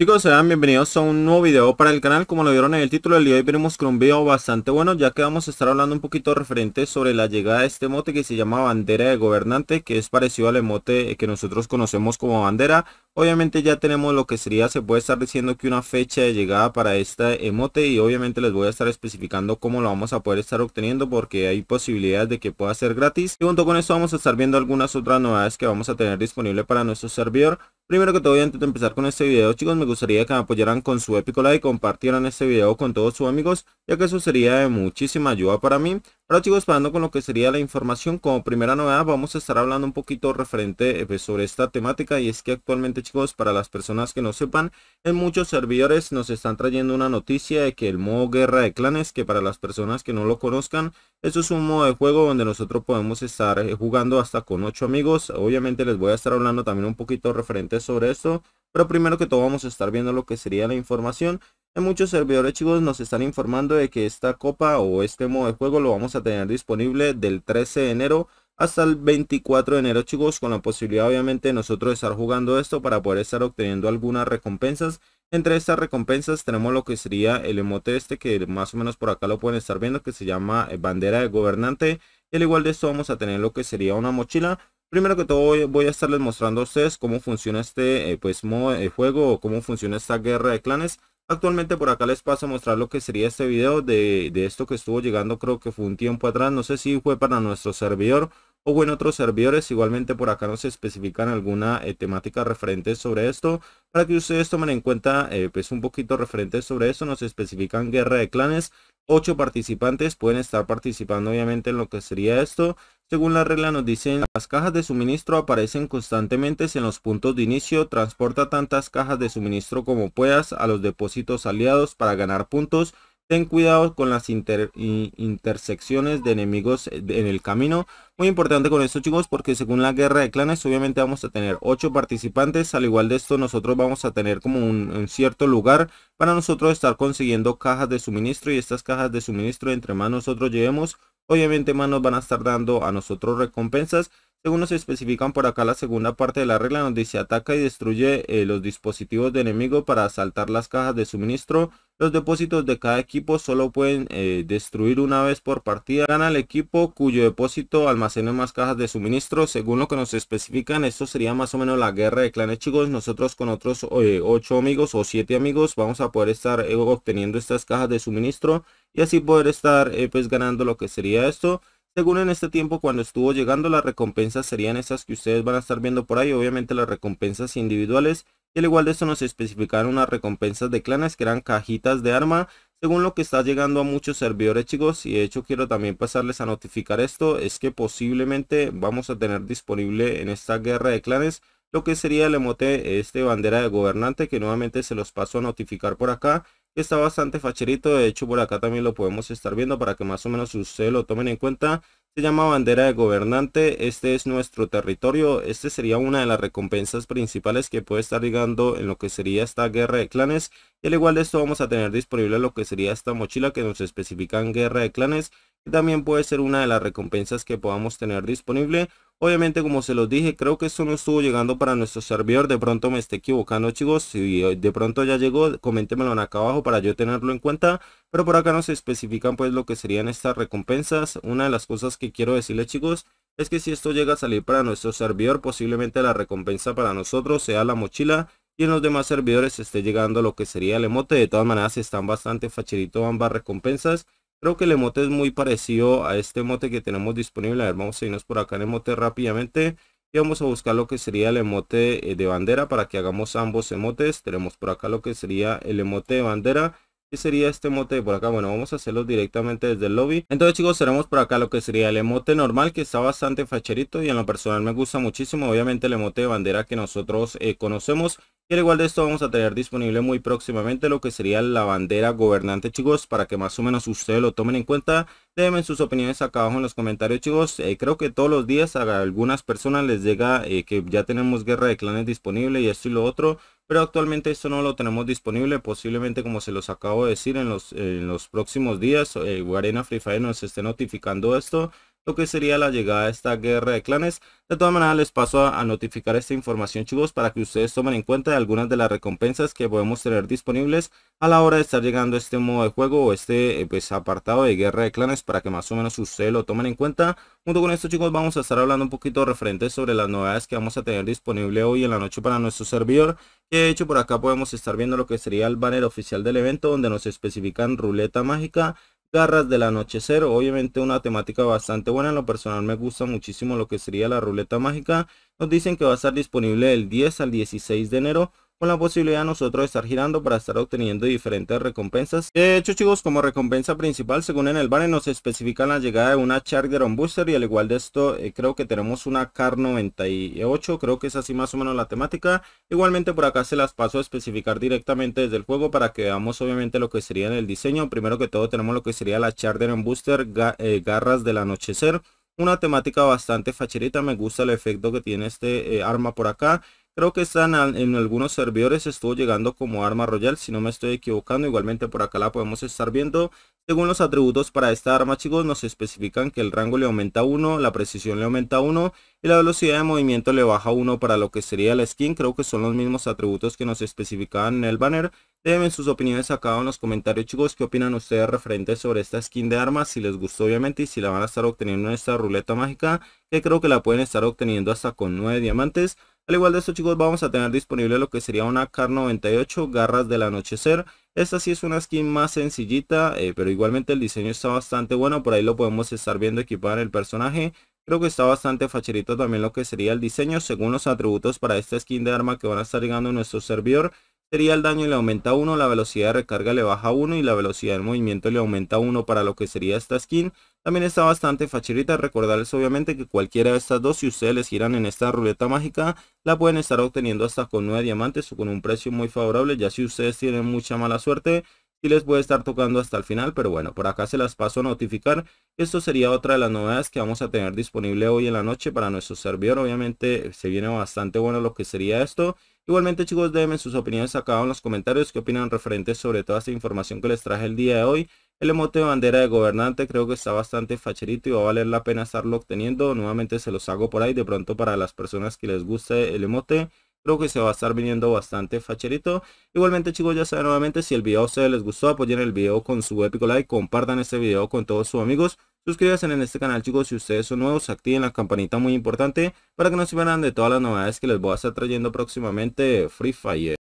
Chicos, sean bienvenidos a un nuevo video para el canal, como lo vieron en el título del día de hoy venimos con un video bastante bueno ya que vamos a estar hablando un poquito referente sobre la llegada de este mote que se llama bandera de gobernante que es parecido al emote que nosotros conocemos como bandera Obviamente ya tenemos lo que sería, se puede estar diciendo que una fecha de llegada para esta emote y obviamente les voy a estar especificando cómo lo vamos a poder estar obteniendo porque hay posibilidades de que pueda ser gratis. Y junto con esto vamos a estar viendo algunas otras novedades que vamos a tener disponible para nuestro servidor. Primero que todo, antes de empezar con este video, chicos, me gustaría que me apoyaran con su épico like, compartieran este video con todos sus amigos, ya que eso sería de muchísima ayuda para mí. Ahora chicos, pasando con lo que sería la información, como primera novedad vamos a estar hablando un poquito referente eh, pues, sobre esta temática y es que actualmente chicos, para las personas que no sepan, en muchos servidores nos están trayendo una noticia de que el modo Guerra de Clanes, que para las personas que no lo conozcan, eso es un modo de juego donde nosotros podemos estar eh, jugando hasta con 8 amigos. Obviamente les voy a estar hablando también un poquito referente sobre esto, pero primero que todo vamos a estar viendo lo que sería la información. En muchos servidores chicos nos están informando de que esta copa o este modo de juego lo vamos a tener disponible del 13 de enero hasta el 24 de enero chicos con la posibilidad obviamente de nosotros estar jugando esto para poder estar obteniendo algunas recompensas entre estas recompensas tenemos lo que sería el emote este que más o menos por acá lo pueden estar viendo que se llama eh, bandera de gobernante el igual de esto vamos a tener lo que sería una mochila Primero que todo voy a estarles mostrando a ustedes cómo funciona este eh, pues modo eh, juego o cómo funciona esta guerra de clanes Actualmente por acá les paso a mostrar lo que sería este video de, de esto que estuvo llegando creo que fue un tiempo atrás, no sé si fue para nuestro servidor o en otros servidores. Igualmente por acá nos especifican alguna eh, temática referente sobre esto. Para que ustedes tomen en cuenta eh, pues un poquito referente sobre eso. nos especifican guerra de clanes. Ocho participantes pueden estar participando obviamente en lo que sería esto. Según la regla nos dicen, las cajas de suministro aparecen constantemente en los puntos de inicio, transporta tantas cajas de suministro como puedas a los depósitos aliados para ganar puntos Ten cuidado con las intersecciones de enemigos eh, en el camino. Muy importante con esto chicos porque según la guerra de clanes obviamente vamos a tener 8 participantes. Al igual de esto nosotros vamos a tener como un, cierto lugar para nosotros estar consiguiendo cajas de suministro. Y estas cajas de suministro entre más nosotros llevemos obviamente más nos van a estar dando a nosotros recompensas. Según nos especifican por acá la segunda parte de la regla nos dice ataca y destruye eh, los dispositivos de enemigo para asaltar las cajas de suministro los depósitos de cada equipo solo pueden eh, destruir una vez por partida. Gana el equipo cuyo depósito almacene más cajas de suministro. Según lo que nos especifican, esto sería más o menos la guerra de clanes chicos. Nosotros con otros 8 eh, amigos o 7 amigos vamos a poder estar eh, obteniendo estas cajas de suministro. Y así poder estar pues ganando lo que sería esto. Según en este tiempo cuando estuvo llegando las recompensas serían esas que ustedes van a estar viendo por ahí. Obviamente las recompensas individuales y al igual de esto nos especificaron unas recompensas de clanes que eran cajitas de arma según lo que está llegando a muchos servidores chicos y de hecho quiero también pasarles a notificar esto es que posiblemente vamos a tener disponible en esta guerra de clanes lo que sería el emote este bandera de gobernante que nuevamente se los paso a notificar por acá está bastante facherito de hecho por acá también lo podemos estar viendo para que más o menos ustedes lo tomen en cuenta se llama bandera de gobernante, este es nuestro territorio, este sería una de las recompensas principales que puede estar llegando en lo que sería esta guerra de clanes. Y al igual de esto vamos a tener disponible lo que sería esta mochila que nos especifica en guerra de clanes. Y también puede ser una de las recompensas que podamos tener disponible. Obviamente como se los dije, creo que esto no estuvo llegando para nuestro servidor, de pronto me esté equivocando chicos, si de pronto ya llegó, coméntemelo acá abajo para yo tenerlo en cuenta. Pero por acá nos especifican pues lo que serían estas recompensas. Una de las cosas que quiero decirles chicos es que si esto llega a salir para nuestro servidor posiblemente la recompensa para nosotros sea la mochila y en los demás servidores esté llegando lo que sería el emote. De todas maneras están bastante facilito ambas recompensas. Creo que el emote es muy parecido a este emote que tenemos disponible. A ver, vamos a irnos por acá en emote rápidamente. Y vamos a buscar lo que sería el emote eh, de bandera para que hagamos ambos emotes. Tenemos por acá lo que sería el emote de bandera sería este emote por acá? Bueno, vamos a hacerlo directamente desde el lobby. Entonces chicos, tenemos por acá lo que sería el emote normal que está bastante facherito y en lo personal me gusta muchísimo. Obviamente el emote de bandera que nosotros eh, conocemos. Y al igual de esto vamos a tener disponible muy próximamente lo que sería la bandera gobernante chicos para que más o menos ustedes lo tomen en cuenta. Déjenme sus opiniones acá abajo en los comentarios chicos. Eh, creo que todos los días a algunas personas les llega eh, que ya tenemos guerra de clanes disponible y esto y lo otro. Pero actualmente esto no lo tenemos disponible. Posiblemente como se los acabo de decir en los, próximos días Guarena eh, Free Fire nos esté notificando esto lo que sería la llegada de esta guerra de clanes. De todas maneras les paso a, notificar esta información chicos para que ustedes tomen en cuenta algunas de las recompensas que podemos tener disponibles a la hora de estar llegando este modo de juego o este eh, pues, apartado de guerra de clanes para que más o menos ustedes lo tomen en cuenta. Junto con esto chicos vamos a estar hablando un poquito referente sobre las novedades que vamos a tener disponible hoy en la noche para nuestro servidor. de hecho por acá podemos estar viendo lo que sería el banner oficial del evento donde nos especifican ruleta mágica garras del anochecer. Obviamente una temática bastante buena. En lo personal me gusta muchísimo lo que sería la ruleta mágica. Nos dicen que va a estar disponible del 10 al 16 de enero con la posibilidad de nosotros de estar girando para estar obteniendo diferentes recompensas. De hecho chicos, como recompensa principal, según en el banner nos especifican la llegada de una Charger on Booster y al igual de esto eh, creo que tenemos una CAR 98, creo que es así más o menos la temática. Igualmente por acá se las paso a especificar directamente desde el juego para que veamos obviamente lo que sería en el diseño. Primero que todo tenemos lo que sería la Charger on Booster, eh, garras del anochecer. Una temática bastante facherita, me gusta el efecto que tiene este eh, arma por acá. Creo que están en algunos servidores, estuvo llegando como arma royal, si no me estoy equivocando. Igualmente por acá la podemos estar viendo. Según los atributos para esta arma, chicos, nos especifican que el rango le aumenta 1, la precisión le aumenta 1 y la velocidad de movimiento le baja 1 para lo que sería la skin. Creo que son los mismos atributos que nos especificaban en el banner. Déjenme sus opiniones acá en los comentarios, chicos, qué opinan ustedes referentes sobre esta skin de armas, si les gustó obviamente y si la van a estar obteniendo en esta ruleta mágica, que creo que la pueden estar obteniendo hasta con 9 diamantes. Al igual de esto chicos vamos a tener disponible lo que sería una CAR 98 Garras del Anochecer. Esta sí es una skin más sencillita, eh, pero igualmente el diseño está bastante bueno. Por ahí lo podemos estar viendo equipar el personaje. Creo que está bastante facherito también lo que sería el diseño. Según los atributos para esta skin de arma que van a estar llegando a nuestro servidor. Sería el daño le aumenta 1, la velocidad de recarga le baja 1 y la velocidad de movimiento le aumenta 1 para lo que sería esta skin. También está bastante facilita, recordarles pues, obviamente que cualquiera de estas dos, si ustedes les giran en esta ruleta mágica, la pueden estar obteniendo hasta con nueve diamantes o con un precio muy favorable, ya si ustedes tienen mucha mala suerte, y les puede estar tocando hasta el final, pero bueno, por acá se las paso a notificar. Esto sería otra de las novedades que vamos a tener disponible hoy en la noche para nuestro servidor. Obviamente se viene bastante bueno lo que sería esto. Igualmente chicos, déjenme sus opiniones acá en los comentarios, qué opinan referentes sobre toda esta información que les traje el día de hoy. El emote de bandera de gobernante creo que está bastante facherito y va a valer la pena estarlo obteniendo. Nuevamente se los hago por ahí. De pronto para las personas que les guste el emote creo que se va a estar viniendo bastante facherito. Igualmente chicos, ya saben nuevamente, si el video se les gustó, apoyen el video con su épico like, compartan este video con todos sus amigos. Suscríbanse en este canal chicos si ustedes son nuevos, activen la campanita muy importante para que no se pierdan de todas las novedades que les voy a estar trayendo próximamente Free Fire.